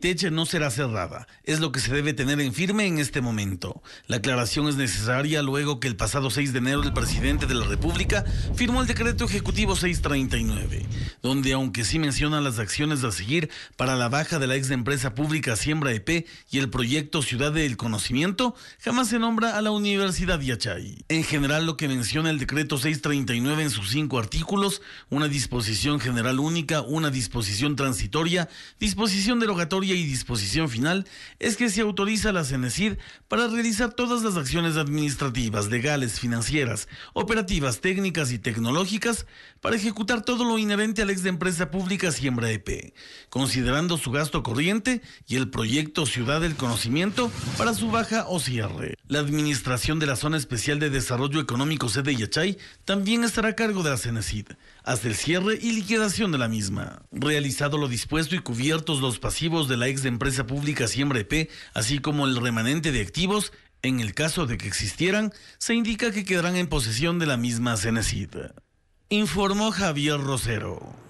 Teche no será cerrada. Es lo que se debe tener en firme en este momento. La aclaración es necesaria luego que el pasado 6 de enero el presidente de la República firmó el decreto ejecutivo 639, donde aunque sí menciona las acciones a seguir para la baja de la ex empresa pública Siembra EP y el proyecto Ciudad del Conocimiento, jamás se nombra a la Universidad Yachay. En general lo que menciona el decreto 639 en sus cinco artículos, una disposición general única, una disposición transitoria, disposición de derogatoria y disposición final es que se autoriza a la Senecid para realizar todas las acciones administrativas, legales, financieras, operativas, técnicas y tecnológicas para ejecutar todo lo inherente al ex de empresa pública Siembra EP, considerando su gasto corriente y el proyecto Ciudad del Conocimiento para su baja o cierre. La administración de la Zona Especial de Desarrollo Económico sede Yachay también estará a cargo de la Senecid hasta el cierre y liquidación de la misma. Realizado lo dispuesto y cubiertos los pasajeros, de la ex empresa pública Siempre P, así como el remanente de activos, en el caso de que existieran, se indica que quedarán en posesión de la misma Cenecid. Informó Javier Rosero.